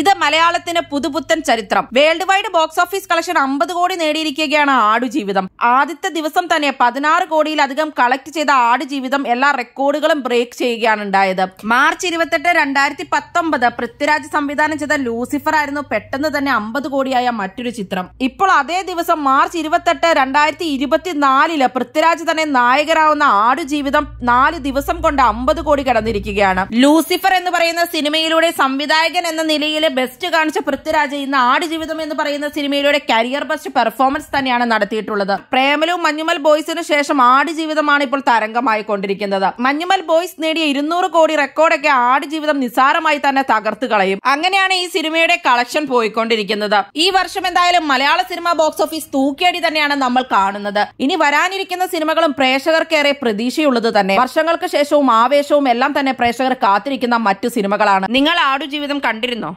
ഇത് മലയാളത്തിന് പുതുപുത്തൻ ചരിത്രം world wide box office collection അമ്പത് കോടി നേടിയിരിക്കുകയാണ് ആടുജീവിതം ആദ്യത്തെ ദിവസം തന്നെ പതിനാറ് കോടിയിലധികം കളക്ട് ചെയ്ത ആടുജീവിതം എല്ലാ റെക്കോർഡുകളും ബ്രേക്ക് ചെയ്യുകയാണ് ഉണ്ടായത് മാർച്ച് ഇരുപത്തെട്ട് രണ്ടായിരത്തി പത്തൊമ്പത് പൃഥ്വിരാജ് സംവിധാനം ചെയ്ത ലൂസിഫർ ആയിരുന്നു പെട്ടെന്ന് തന്നെ അമ്പത് കോടിയായ മറ്റൊരു ചിത്രം ഇപ്പോൾ അതേ ദിവസം മാർച്ച് ഇരുപത്തെട്ട് രണ്ടായിരത്തി ഇരുപത്തിനാലില് പൃഥ്വിരാജ് തന്നെ നായകരാവുന്ന ആടുജീവിതം നാല് ദിവസം കൊണ്ട് അമ്പത് കോടി കടന്നിരിക്കുകയാണ് ലൂസിഫർ എന്ന് പറയുന്ന സിനിമയിലൂടെ സംവിധായകൻ എന്ന നിലയിൽ സിനിമയിലെ ബെസ്റ്റ് കാണിച്ച പൃഥ്വിരാജ് ഇന്ന് ആടുജീവിതം എന്ന് പറയുന്ന സിനിമയിലൂടെ കരിയർ ബെസ്റ്റ് പെർഫോമൻസ് തന്നെയാണ് നടത്തിയിട്ടുള്ളത് പ്രേമലും മഞ്ഞുമൽ ബോയ്സിന് ശേഷം ആടുജീവിതമാണ് ഇപ്പോൾ തരംഗമായി കൊണ്ടിരിക്കുന്നത് മഞ്ഞുമൽ ബോയ്സ് നേടിയ ഇരുന്നൂറ് കോടി റെക്കോർഡൊക്കെ ആടുജീവിതം നിസാരമായി തന്നെ തകർത്തു കളയും അങ്ങനെയാണ് ഈ സിനിമയുടെ കളക്ഷൻ പോയിക്കൊണ്ടിരിക്കുന്നത് ഈ വർഷം എന്തായാലും മലയാള സിനിമ ബോക്സ് ഓഫീസ് തൂക്കിയടി തന്നെയാണ് നമ്മൾ കാണുന്നത് ഇനി വരാനിരിക്കുന്ന സിനിമകളും പ്രേക്ഷകർക്കേറെ പ്രതീക്ഷയുള്ളത് തന്നെ വർഷങ്ങൾക്ക് ശേഷവും ആവേശവും എല്ലാം തന്നെ പ്രേക്ഷകർ കാത്തിരിക്കുന്ന മറ്റു സിനിമകളാണ് നിങ്ങൾ ആടുജീവിതം കണ്ടിരുന്നോ